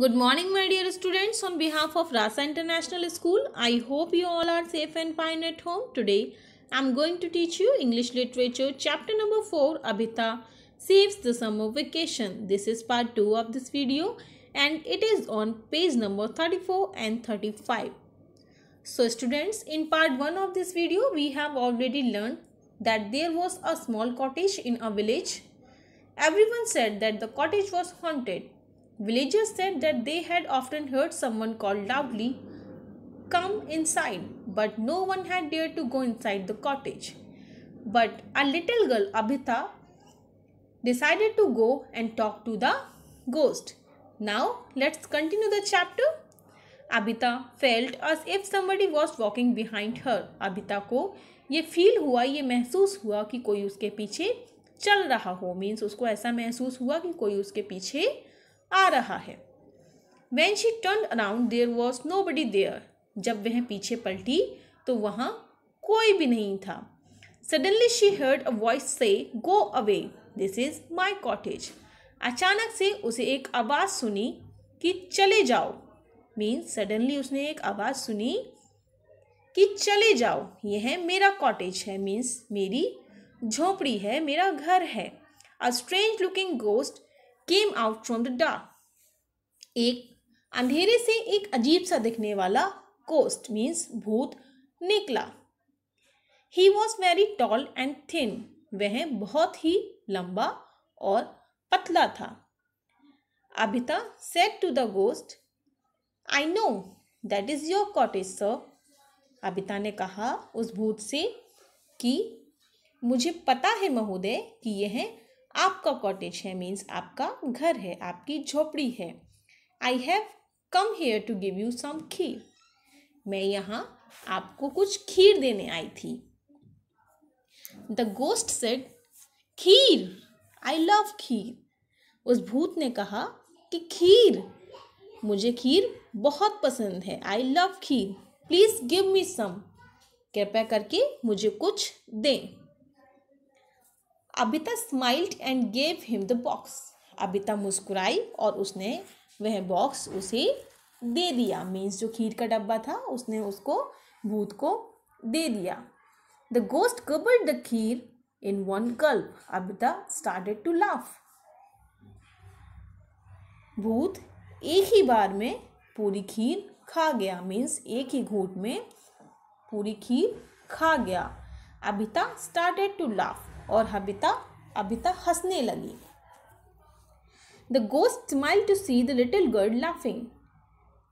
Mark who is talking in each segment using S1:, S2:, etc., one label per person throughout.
S1: Good morning my dear students on behalf of Rasa International School I hope you all are safe and fine at home today I am going to teach you English literature chapter number 4 Abhita saves the summer vacation this is part 2 of this video and it is on page number 34 and 35 So students in part 1 of this video we have already learned that there was a small cottage in a village everyone said that the cottage was haunted Villagers said that they had often heard someone call loudly, Come inside, but no one had dared to go inside the cottage. But a little girl, Abhita, decided to go and talk to the ghost. Now, let's continue the chapter. Abhita felt as if somebody was walking behind her. Abhita ko ये feel हुआ ये महसूस हुआ कि कोई उसके पीछे चल रहा हो मीन्स उसको ऐसा महसूस हुआ कि कोई उसके पीछे आ रहा है when she turn around there was nobody there जब वह पीछे पलटी तो वहाँ कोई भी नहीं था suddenly she heard a voice say go away this is my cottage अचानक से उसे एक आवाज़ सुनी कि चले जाओ मीन्स सडनली उसने एक आवाज़ सुनी कि चले जाओ यह मेरा कॉटेज है मीन्स मेरी झोपड़ी है मेरा घर है a strange looking ghost came out from the dark एक अंधेरे से एक अजीब सा दिखने वाला कोस्ट मीन्स भूत निकला he was very tall and thin वह बहुत ही लंबा और पतला था Abhita said to the ghost I know that is your cottage sir Abhita ने कहा उस भूत से कि मुझे पता है महोदय कि यह आपका कॉटेज है मीन्स आपका घर है आपकी झोपड़ी है I have come here to give you some kheer मैं यहाँ आपको कुछ खीर देने आई थी the ghost said kheer I love kheer उस भूत ने कहा कि खीर मुझे खीर बहुत पसंद है I love kheer please give me some कृपया करके मुझे कुछ दें Abita smiled and gave him the box Abita मुस्कुराई और उसने वह बॉक्स उसे दे दिया मीन्स जो खीर का डब्बा था उसने उसको भूत को दे दिया the ghost gobbled the kheer in one gulp Abita started to laugh भूत एक ही बार में पूरी खीर खा गया मीन्स एक ही घूट में पूरी खीर खा गया अबिता स्टार्टेड टू लाफ और हबिता अबिता हंसने लगी the ghost smile to see the little girl laughing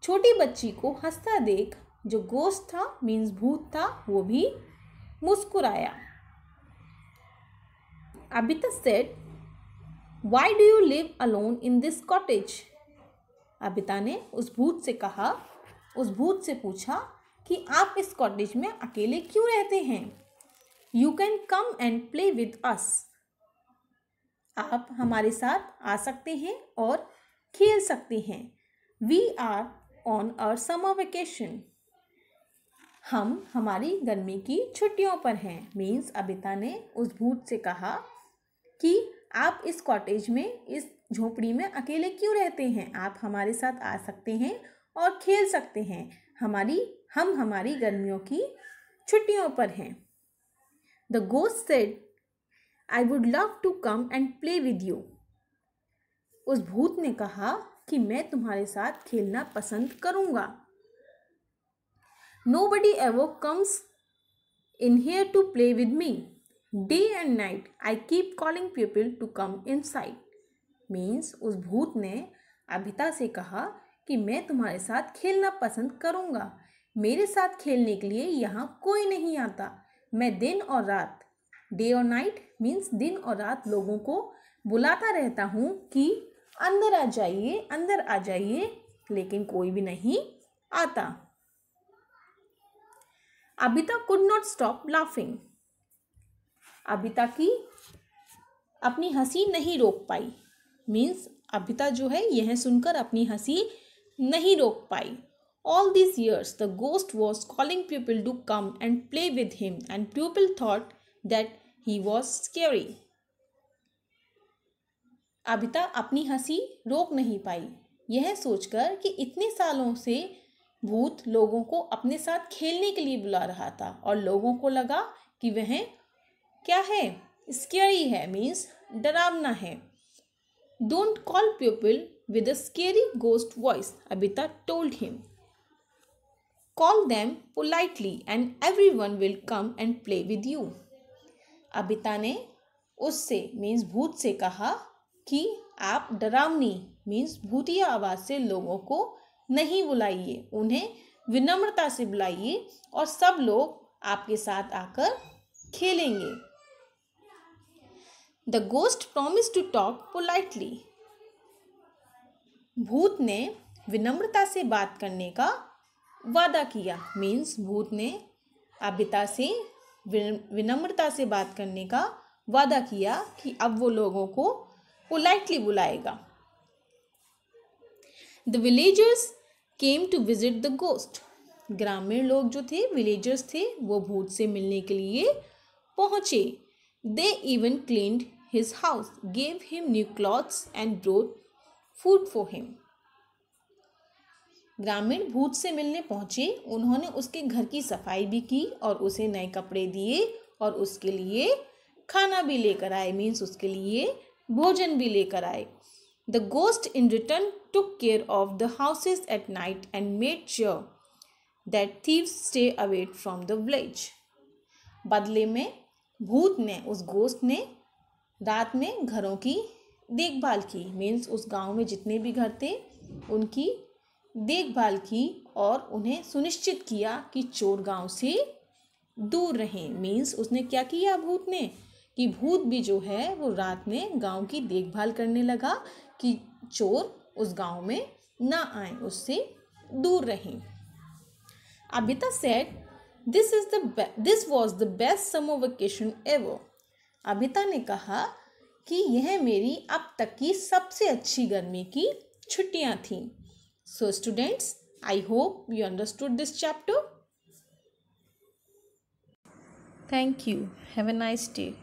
S1: छोटी बच्ची को हंसता देख जो गोस्ट था मीन्स भूत था वो भी मुस्कुराया Abita said why do you live alone in this cottage Abita ने उस भूत से कहा उस भूत से पूछा कि आप इस कॉटेज में अकेले क्यों रहते हैं you can come and play with us आप हमारे साथ आ सकते हैं और खेल सकते हैं we are on our summer vacation हम हमारी गर्मी की छुट्टियों पर हैं मीन्स अबिता ने उस भूत से कहा कि आप इस कॉटेज में इस झोपड़ी में अकेले क्यों रहते हैं आप हमारे साथ आ सकते हैं और खेल सकते हैं हमारी हम हमारी गर्मियों की छुट्टियों पर हैं The ghost said, I would love to come and play with you उस भूत ने कहा कि मैं तुम्हारे साथ खेलना पसंद करूंगा nobody ever comes in here to play with me day and night I keep calling people to come inside means उस भूत ने अभिता से कहा कि मैं तुम्हारे साथ खेलना पसंद करूंगा मेरे साथ खेलने के लिए यहाँ कोई नहीं आता मैं दिन और रात डे और नाइट मीन्स दिन और रात लोगों को बुलाता रहता हूँ कि अंदर आ जाइए अंदर आ जाइए लेकिन कोई भी नहीं आता Abita could not stop laughing Abita की अपनी हंसी नहीं रोक पाई मीन्स अबिता जो है यह सुनकर अपनी हंसी नहीं रोक पाई All these years, the ghost was calling people to come and play with him, and people thought that he was scary. अबिता अपनी हंसी रोक नहीं पाई यह सोचकर कि इतने सालों से भूत लोगों को अपने साथ खेलने के लिए बुला रहा था और लोगों को लगा कि वह क्या है स्केरी है मीन्स डरावना है don't call people with a scary ghost voice Abita told him call Call politely and everyone will come and play with you Abita ने उससे मीन्स भूत से कहा कि आप डरावनी मीन्स भूतिया आवाज़ से लोगों को नहीं बुलाइए उन्हें विनम्रता से बुलाइए और सब लोग आपके साथ आकर खेलेंगे the ghost promise to talk politely भूत ने विनम्रता से बात करने का वादा किया मीन्स भूत ने अबिता से विनम्रता से बात करने का वादा किया कि अब वो लोगों को पोलाइटली बुलाएगा the villagers came to visit the ghost ग्रामीण लोग जो थे विलेजर्स थे वो भूत से मिलने के लिए पहुंचे they even cleaned his house gave him new clothes and growth food for him ग्रामीण भूत से मिलने पहुंचे उन्होंने उसके घर की सफाई भी की और उसे नए कपड़े दिए और उसके लिए खाना भी लेकर आए मीन्स उसके लिए भोजन भी लेकर आए the ghost in return took care of the houses at night and made sure that thief stay away from the village बदले में भूत ने उस गोस्ट ने रात में घरों की देखभाल की मीन्स उस गांव में जितने भी घर थे उनकी देखभाल की और उन्हें सुनिश्चित किया कि चोर गांव से दूर रहें मीन्स उसने क्या किया भूत ने कि भूत भी जो है वो रात में गांव की देखभाल करने लगा कि चोर उस गांव में ना आए उससे दूर रहें Abita said this is the this was the best summer vacation ever Abita ने कहा कि यह मेरी अब तक की सबसे अच्छी गर्मी की छुट्टियां थीं So students, I hope you understood this chapter. Thank you. Have a nice day.